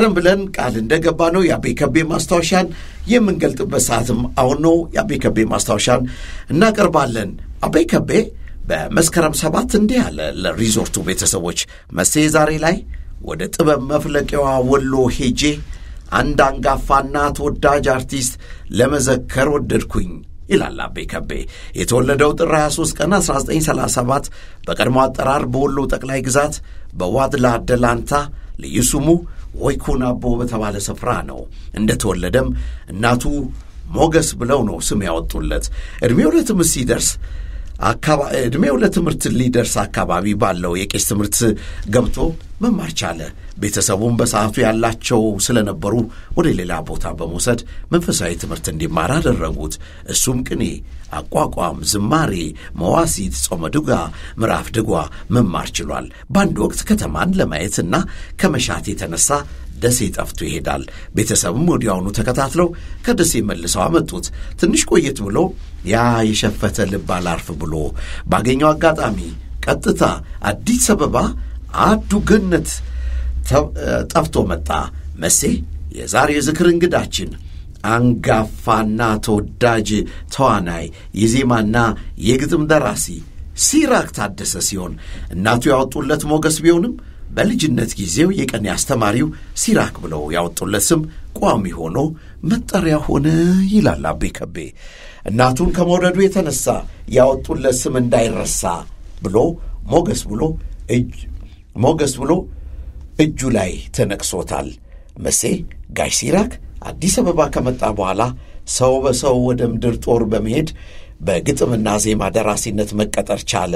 ቀደም ብለን ቃል እንደገባ ነው የአቤ ከቤ ማስታወሻን የምንገልጥበት ሰዓትም አሁን ነው። የአቤ ከቤ ማስታወሻን እናቀርባለን። አቤ ከቤ በመስከረም ሰባት እንዲህ አለ ለሪዞርቱ ቤተሰቦች መሴ ዛሬ ላይ ወደ ጥበብ መፍለቂያዋ ወሎ ሄጄ አንድ አንጋፋና ተወዳጅ አርቲስት ለመዘከር ወደድኩኝ ይላል አቤ ከቤ። የተወለደው ጥር 23 ቀን 1937 በቀድሞ አጠራር በወሎ ጠቅላይ ግዛት በዋድላ ደላንታ ልዩ ስሙ ወይኩን አቦ በተባለ ስፍራ ነው። እንደተወለደም እናቱ ሞገስ ብለው ነው ስም ያወጡለት። ዕድሜው ለትምህርት ሲደርስ እድሜው ለትምህርት ሊደርስ አካባቢ ባለው የቄስ ትምህርት ገብቶ መማር ቻለ። ቤተሰቡን በሰዓቱ ያላቸው ስለነበሩ ወደ ሌላ ቦታ በመውሰድ መንፈሳዊ ትምህርት እንዲማር አደረጉት። እሱም ቅኔ፣ አቋቋም፣ ዝማሬ፣ መዋሲት፣ ጾመ ድጓ፣ ምዕራፍ ድጓ መማር ችሏል። በአንድ ወቅት ከተማን ለማየትና ከመሻት የተነሳ ደሴ ጠፍቶ ይሄዳል። ቤተሰብም ወዲያውኑ ተከታትለው ከደሴ መልሰው አመጡት። ትንሽ ቆየት ብሎ ያ የሸፈተ ልብ አላርፍ ብሎ ባገኘው አጋጣሚ ቀጥታ አዲስ አበባ አዱ ገነት ጠፍቶ መጣ። መሴ የዛሬ የዝክር እንግዳችን አንጋፋና ተወዳጅ ተዋናይ የዜማና የግጥም ደራሲ ሲራክ ታደሰ ሲሆን እናቱ ያወጡለት ሞገስ ቢሆንም በልጅነት ጊዜው የቀን አስተማሪው ሲራክ ብለው ያወጡለት ስም ቋሚ ሆኖ መጠሪያ ሆነ ይላል አቤ ከቤ። እናቱን ከመውደዱ የተነሳ ያወጡለት ስም እንዳይረሳ ብሎ ሞገስ ብሎ ሞገስ ብሎ እጁ ላይ ተነቅሶታል። መሴ ጋሽ ሲራክ አዲስ አበባ ከመጣ በኋላ ሰው በሰው ወደ ምድር ጦር በመሄድ በግጥምና ዜማ ደራሲነት መቀጠር ቻለ።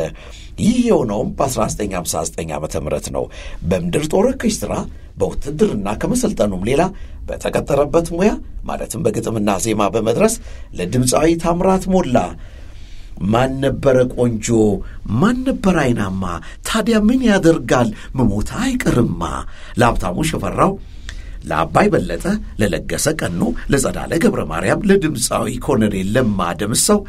ይህ የሆነውም በ1959 ዓ ም ነው። በምድር ጦር ኦርኬስትራ በውትድርና ከመሰልጠኑም ሌላ በተቀጠረበት ሙያ ማለትም በግጥምና ዜማ በመድረስ ለድምፃዊ ታምራት ሞላ ማን ነበረ ቆንጆ ማን ነበረ አይናማ ታዲያ ምን ያደርጋል መሞታ አይቀርማ ለሀብታሙ ሽፈራው ለአባይ በለጠ፣ ለለገሰ ቀኖ፣ ለጸዳለ ገብረ ማርያም፣ ለድምፃዊ ኮነሬ ለማ ደምሰው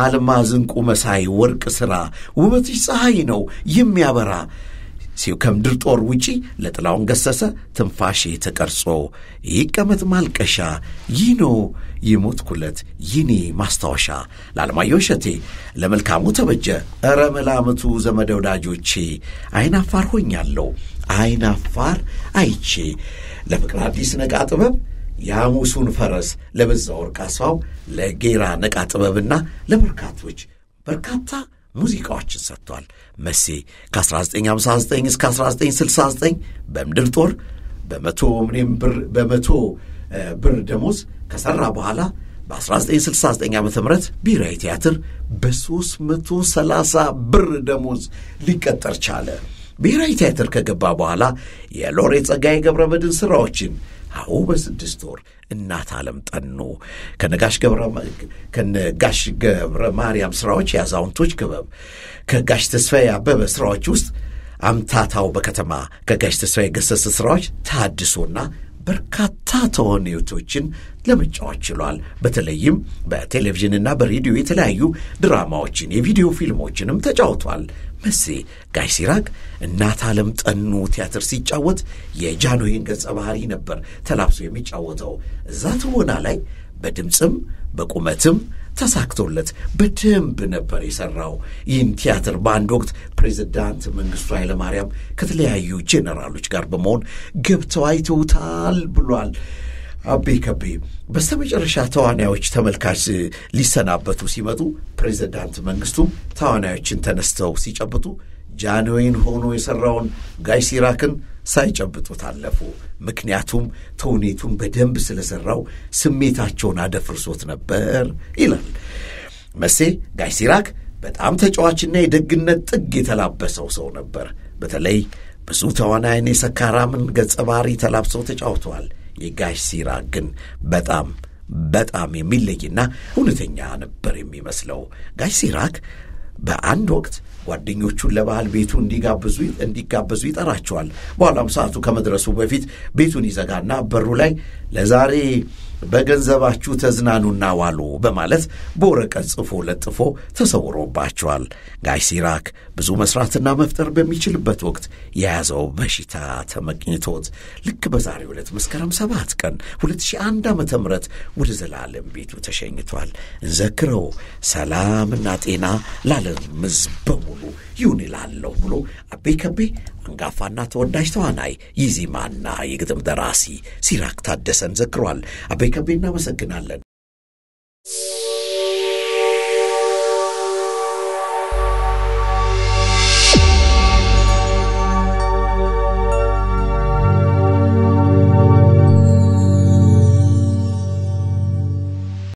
አልማዝ፣ መሳይ፣ ወርቅ ሥራ ውበትሽ ፀሐይ ነው የሚያበራ ከምድር ጦር ውጪ ለጥላውን ገሰሰ ትንፋሼ ተቀርጾ ይቀመጥ ማልቀሻ ይህ ነው የሞትኩለት ይኔ ማስታወሻ ለዓለማየሁ እሸቴ ለመልካሙ ተበጀ እረ መላምቱ ዘመደ ወዳጆቼ አይን አፋር ሆኛለሁ አይን አፋር አይቼ ለፍቅር አዲስ ነቃ ጥበብ የሐሙሱን ፈረስ ለበዛ ወርቅ አስፋው ለጌራ ነቃ ጥበብና ለበርካቶች በርካታ ሙዚቃዎችን ሰጥቷል። መሴ ከ1959 እስከ 1969 በምድር ጦር በመቶ ምንም ብር በመቶ ብር ደሞዝ ከሠራ በኋላ በ1969 ዓ ም ብሔራዊ ቲያትር በ330 ብር ደሞዝ ሊቀጠር ቻለ። ብሔራዊ ቲያትር ከገባ በኋላ የሎሬ ጸጋዬ ገብረ መድን ሥራዎችን አዎ በስድስት ወር እናት ዓለም ጠኑ ከነጋሽ ገብረ ማርያም ስራዎች የአዛውንቶች ክበብ ከጋሽ ተስፋ ያበበ ስራዎች ውስጥ አምታታው በከተማ ከጋሽ ተስፋ የገሰሰ ስራዎች ታድሶና በርካታ ተዋናዮችን ለመጫወት ችሏል። በተለይም በቴሌቪዥንና በሬዲዮ የተለያዩ ድራማዎችን፣ የቪዲዮ ፊልሞችንም ተጫውቷል። መሴ ጋሽ ሲራክ እናት ዓለም ጠኑ ቲያትር ሲጫወት የጃንሆይን ገጸ ባህሪ ነበር ተላብሶ የሚጫወተው። እዛ ትወና ላይ በድምፅም በቁመትም ተሳክቶለት በደንብ ነበር የሰራው። ይህን ቲያትር በአንድ ወቅት ፕሬዚዳንት መንግስቱ ኃይለማርያም ከተለያዩ ጄኔራሎች ጋር በመሆን ገብተው አይተውታል ብሏል። አቤ ከቤ በስተመጨረሻ ተዋናዮች ተመልካች ሊሰናበቱ ሲመጡ ፕሬዚዳንት መንግስቱ ተዋናዮችን ተነስተው ሲጨብጡ ጃንዌን ሆኖ የሰራውን ጋይ ሲራክን ሳይጨብጡት አለፉ። ምክንያቱም ተውኔቱን በደንብ ስለሰራው ስሜታቸውን አደፍርሶት ነበር ይላል መሴ። ጋይ ሲራክ በጣም ተጫዋችና የደግነት ጥግ የተላበሰው ሰው ነበር። በተለይ ብዙ ተዋናይን የሰካራምን ገጸ ባህሪ ተላብሰው ተጫውተዋል። የጋሽ ሲራ ግን በጣም በጣም የሚለይና እውነተኛ ነበር የሚመስለው። ጋሽ ሲራክ በአንድ ወቅት ጓደኞቹን ለባህል ቤቱ እንዲጋበዙ ይጠራቸዋል። በኋላም ሰዓቱ ከመድረሱ በፊት ቤቱን ይዘጋና በሩ ላይ ለዛሬ በገንዘባችሁ ተዝናኑና ዋሉ በማለት በወረቀት ጽፎ ለጥፎ ተሰውሮባቸዋል። ጋሽ ሲራክ ብዙ መስራትና መፍጠር በሚችልበት ወቅት የያዘው በሽታ ተመቅኝቶት ልክ በዛሬ ዕለት መስከረም ሰባት ቀን 2001 ዓ ም ወደ ዘላለም ቤቱ ተሸኝቷል። እንዘክረው ሰላምና ጤና ላለም ሕዝብ በሙሉ ይሁን ይላለሁ ብሎ አቤ ከቤ አንጋፋና ተወዳጅ ተዋናይ ይዚማና የግጥም ደራሲ ሲራክ ታደሰን ዘክሯል። አቤ እንደተረከብ እናመሰግናለን።